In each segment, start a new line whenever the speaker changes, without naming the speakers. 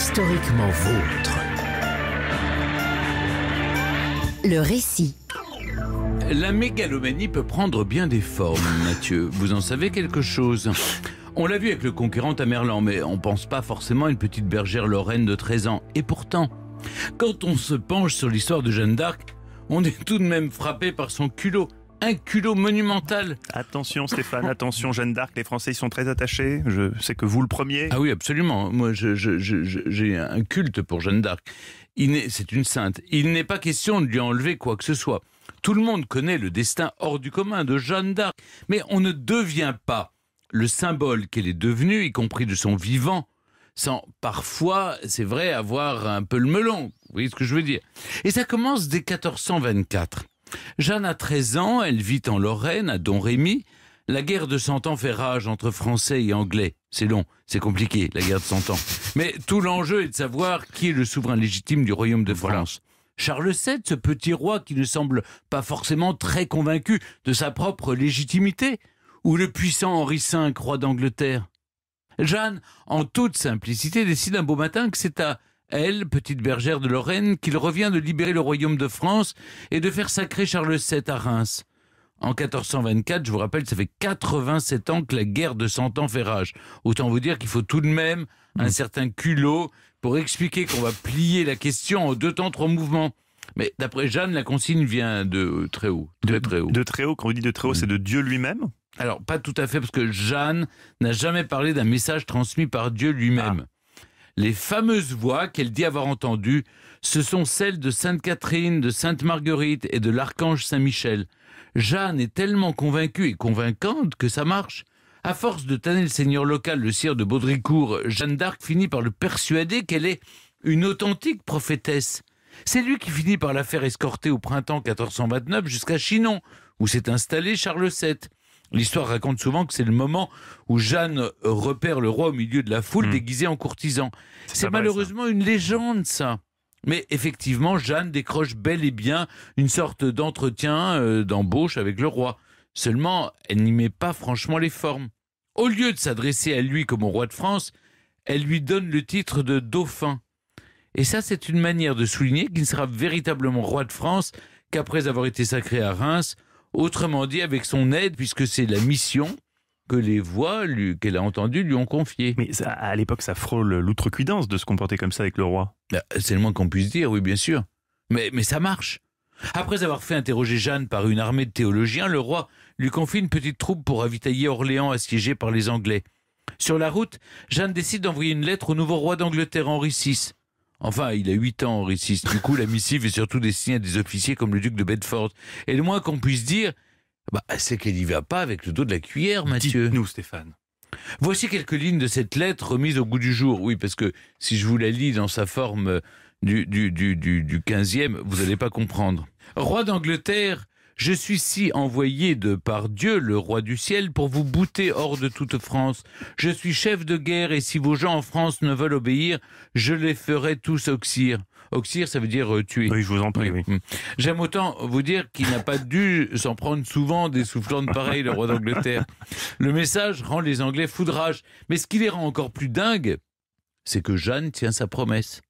historiquement vôtre. Le récit. La mégalomanie peut prendre bien des formes, Mathieu. Vous en savez quelque chose on l'a vu avec le conquérant Tamerlan, mais on pense pas forcément à une petite bergère lorraine de 13 ans. Et pourtant, quand on se penche sur l'histoire de Jeanne d'Arc, on est tout de même frappé par son culot un culot monumental. Attention Stéphane, attention Jeanne d'Arc, les Français y sont très attachés, je sais que vous le premier. Ah oui, absolument, moi j'ai un culte pour Jeanne d'Arc. C'est une sainte. Il n'est pas question de lui enlever quoi que ce soit. Tout le monde connaît le destin hors du commun de Jeanne d'Arc, mais on ne devient pas le symbole qu'elle est devenue, y compris de son vivant, sans parfois, c'est vrai, avoir un peu le melon. Vous voyez ce que je veux dire Et ça commence dès 1424. Jeanne a 13 ans, elle vit en Lorraine, à rémy La guerre de Cent Ans fait rage entre Français et Anglais. C'est long, c'est compliqué, la guerre de Cent Ans. Mais tout l'enjeu est de savoir qui est le souverain légitime du royaume de France. Charles VII, ce petit roi qui ne semble pas forcément très convaincu de sa propre légitimité, ou le puissant Henri V, roi d'Angleterre. Jeanne, en toute simplicité, décide un beau matin que c'est à elle, petite bergère de Lorraine, qu'il revient de libérer le royaume de France et de faire sacrer Charles VII à Reims. En 1424, je vous rappelle, ça fait 87 ans que la guerre de Cent Ans fait rage. Autant vous dire qu'il faut tout de même un mm. certain culot pour expliquer qu'on va plier la question en deux temps, trois mouvements. Mais d'après Jeanne, la consigne vient de très haut. De très haut. De très haut, quand on dit de très haut, mm. c'est de Dieu lui-même alors, pas tout à fait, parce que Jeanne n'a jamais parlé d'un message transmis par Dieu lui-même. Les fameuses voix qu'elle dit avoir entendues, ce sont celles de Sainte Catherine, de Sainte Marguerite et de l'archange Saint Michel. Jeanne est tellement convaincue et convaincante que ça marche. À force de tanner le seigneur local, le sire de Baudricourt, Jeanne d'Arc finit par le persuader qu'elle est une authentique prophétesse. C'est lui qui finit par la faire escorter au printemps 1429 jusqu'à Chinon, où s'est installé Charles VII. L'histoire raconte souvent que c'est le moment où Jeanne repère le roi au milieu de la foule hmm. déguisée déguisé en courtisan. C'est malheureusement une légende, ça. Mais effectivement, Jeanne décroche bel et bien une sorte d'entretien euh, d'embauche avec le roi. Seulement, elle n'y met pas franchement les formes. Au lieu de s'adresser à lui comme au roi de France, elle lui donne le titre de dauphin. Et ça, c'est une manière de souligner qu'il ne sera véritablement roi de France qu'après avoir été sacré à Reims Autrement dit, avec son aide, puisque c'est la mission que les voix qu'elle a entendues lui ont confiée. Mais à l'époque, ça frôle l'outrecuidance de se comporter comme ça avec le roi. Bah, c'est le moins qu'on puisse dire, oui, bien sûr. Mais, mais ça marche. Après avoir fait interroger Jeanne par une armée de théologiens, le roi lui confie une petite troupe pour ravitailler Orléans assiégée par les Anglais. Sur la route, Jeanne décide d'envoyer une lettre au nouveau roi d'Angleterre Henri VI. Enfin, il a 8 ans, Henri Du coup, la missive est surtout destinée à des officiers comme le duc de Bedford. Et le moins qu'on puisse dire, bah, c'est qu'elle n'y va pas avec le dos de la cuillère, Mathieu. nous Stéphane. Voici quelques lignes de cette lettre remise au goût du jour. Oui, parce que si je vous la lis dans sa forme du, du, du, du, du 15e, vous n'allez pas comprendre. Roi d'Angleterre, je suis si envoyé de par Dieu, le roi du ciel, pour vous bouter hors de toute France. Je suis chef de guerre, et si vos gens en France ne veulent obéir, je les ferai tous oxyre. Oxyre, ça veut dire euh, tuer. Oui, je vous en prie. Mm. J'aime autant vous dire qu'il n'a pas dû s'en prendre souvent des soufflantes de pareil, le roi d'Angleterre. Le message rend les Anglais foudrages. Mais ce qui les rend encore plus dingues, c'est que Jeanne tient sa promesse.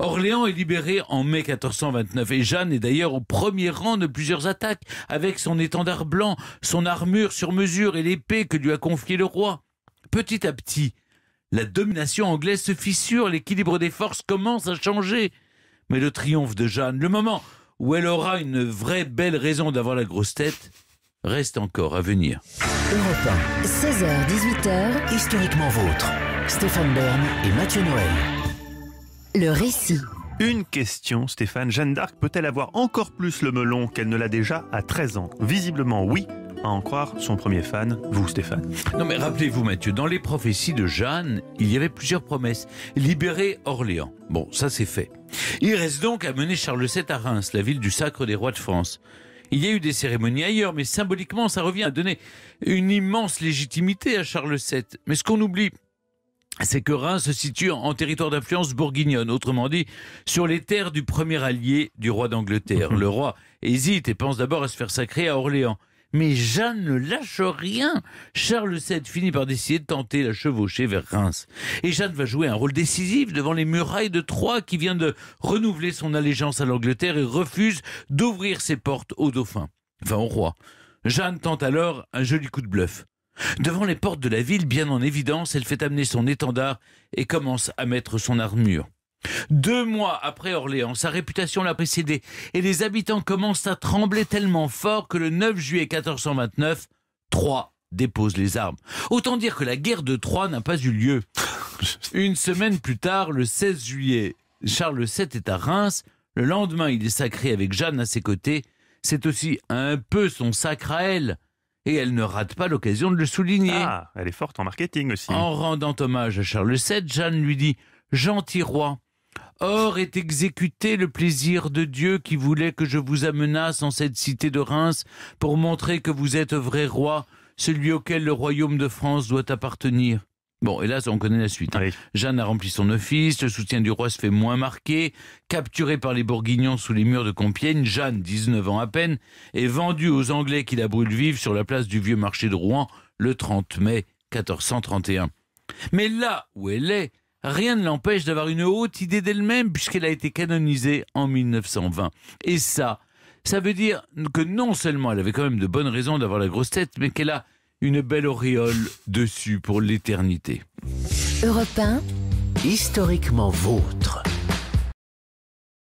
Orléans est libéré en mai 1429 et Jeanne est d'ailleurs au premier rang de plusieurs attaques avec son étendard blanc, son armure sur mesure et l'épée que lui a confiée le roi. Petit à petit, la domination anglaise se fissure, l'équilibre des forces commence à changer. Mais le triomphe de Jeanne, le moment où elle aura une vraie belle raison d'avoir la grosse tête, reste encore à venir. 16h-18h, historiquement vôtre. Stéphane Bern et Mathieu Noël le récit. Une question, Stéphane. Jeanne d'Arc peut-elle avoir encore plus le melon qu'elle ne l'a déjà à 13 ans Visiblement, oui, à en croire son premier fan, vous Stéphane. Non mais rappelez-vous Mathieu, dans les prophéties de Jeanne, il y avait plusieurs promesses. Libérer Orléans. Bon, ça c'est fait. Il reste donc à mener Charles VII à Reims, la ville du sacre des rois de France. Il y a eu des cérémonies ailleurs, mais symboliquement, ça revient à donner une immense légitimité à Charles VII. Mais ce qu'on oublie, c'est que Reims se situe en territoire d'influence bourguignonne, autrement dit, sur les terres du premier allié du roi d'Angleterre. Le roi hésite et pense d'abord à se faire sacrer à Orléans. Mais Jeanne ne lâche rien. Charles VII finit par décider de tenter la chevauchée vers Reims. Et Jeanne va jouer un rôle décisif devant les murailles de Troyes qui vient de renouveler son allégeance à l'Angleterre et refuse d'ouvrir ses portes au dauphin, enfin au roi. Jeanne tente alors un joli coup de bluff. Devant les portes de la ville, bien en évidence, elle fait amener son étendard et commence à mettre son armure. Deux mois après Orléans, sa réputation l'a précédée et les habitants commencent à trembler tellement fort que le 9 juillet 1429, Troyes dépose les armes. Autant dire que la guerre de Troyes n'a pas eu lieu. Une semaine plus tard, le 16 juillet, Charles VII est à Reims. Le lendemain, il est sacré avec Jeanne à ses côtés. C'est aussi un peu son sacre à elle et elle ne rate pas l'occasion de le souligner. Ah, elle est forte en marketing aussi. En rendant hommage à Charles VII, Jeanne lui dit Gentil roi, Or est exécuté le plaisir de Dieu qui voulait que je vous amenasse en cette cité de Reims pour montrer que vous êtes vrai roi, celui auquel le royaume de France doit appartenir. Bon, hélas, on connaît la suite. Hein. Jeanne a rempli son office, le soutien du roi se fait moins marqué. Capturée par les Bourguignons sous les murs de Compiègne, Jeanne, 19 ans à peine, est vendue aux Anglais qui la brûlent vive sur la place du vieux marché de Rouen le 30 mai 1431. Mais là où elle est, rien ne l'empêche d'avoir une haute idée d'elle-même puisqu'elle a été canonisée en 1920. Et ça, ça veut dire que non seulement elle avait quand même de bonnes raisons d'avoir la grosse tête, mais qu'elle a une belle auréole dessus pour l'éternité. Europe historiquement vôtre.